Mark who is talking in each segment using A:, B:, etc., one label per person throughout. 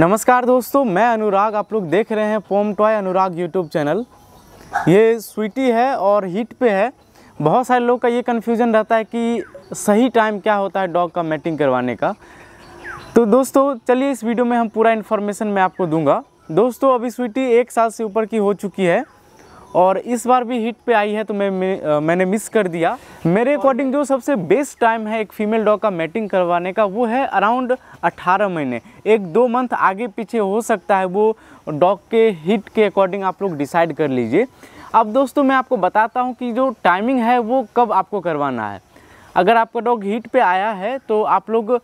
A: नमस्कार दोस्तों मैं अनुराग आप लोग देख रहे हैं pom toy Anurag YouTube channel ये स्वीटी है और हीट पे है बहुत सारे लोग का ये कन्फ्यूज़न रहता है कि सही टाइम क्या होता है डॉग का मैटिंग करवाने का तो दोस्तों चलिए इस वीडियो में हम पूरा इन्फॉर्मेशन मैं आपको दूंगा दोस्तों अभी स्वीटी एक साल से ऊपर की हो चुकी है और इस बार भी हिट पे आई है तो मैं, मैं मैंने मिस कर दिया मेरे अकॉर्डिंग जो सबसे बेस्ट टाइम है एक फीमेल डॉग का मैटिंग करवाने का वो है अराउंड 18 महीने एक दो मंथ आगे पीछे हो सकता है वो डॉग के हिट के अकॉर्डिंग आप लोग डिसाइड कर लीजिए अब दोस्तों मैं आपको बताता हूँ कि जो टाइमिंग है वो कब आपको करवाना है अगर आपका डॉग हीट पे आया है तो आप लोग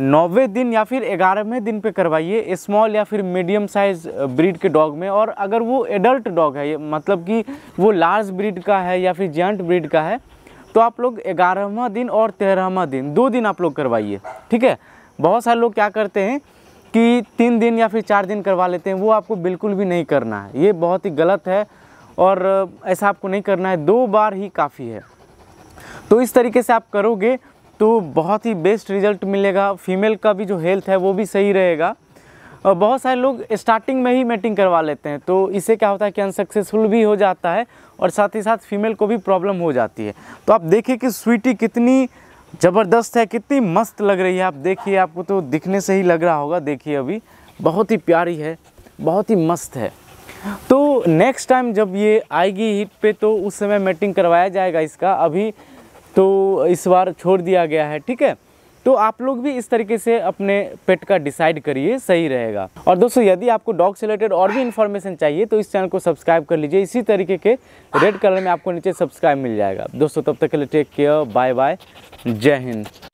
A: नौवे दिन या फिर ग्यारहवें दिन पे करवाइए स्मॉल या फिर मीडियम साइज ब्रीड के डॉग में और अगर वो एडल्ट डॉग है मतलब कि वो लार्ज ब्रीड का है या फिर जेंट ब्रीड का है तो आप लोग ग्यारहवा दिन और तेरहवा दिन दो दिन आप लोग करवाइए ठीक है बहुत सारे लोग क्या करते हैं कि तीन दिन या फिर चार दिन करवा लेते हैं वो आपको बिल्कुल भी नहीं करना है ये बहुत ही गलत है और ऐसा आपको नहीं करना है दो बार ही काफ़ी है तो इस तरीके से आप करोगे तो बहुत ही बेस्ट रिजल्ट मिलेगा फीमेल का भी जो हेल्थ है वो भी सही रहेगा और बहुत सारे लोग स्टार्टिंग में ही मेटिंग करवा लेते हैं तो इससे क्या होता है कि अनसक्सेसफुल भी हो जाता है और साथ ही साथ फीमेल को भी प्रॉब्लम हो जाती है तो आप देखिए कि स्वीटी कितनी ज़बरदस्त है कितनी मस्त लग रही है आप देखिए आपको तो दिखने से ही लग रहा होगा देखिए अभी बहुत ही प्यारी है बहुत ही मस्त है तो नेक्स्ट टाइम जब ये आएगी हिट पे तो उस समय मेटिंग करवाया जाएगा इसका अभी तो इस बार छोड़ दिया गया है ठीक है तो आप लोग भी इस तरीके से अपने पेट का डिसाइड करिए सही रहेगा और दोस्तों यदि आपको डॉग से रिलेटेड और भी इन्फॉर्मेशन चाहिए तो इस चैनल को सब्सक्राइब कर लीजिए इसी तरीके के रेड कलर में आपको नीचे सब्सक्राइब मिल जाएगा दोस्तों तब तक के लिए टेक केयर बाय बाय जय हिंद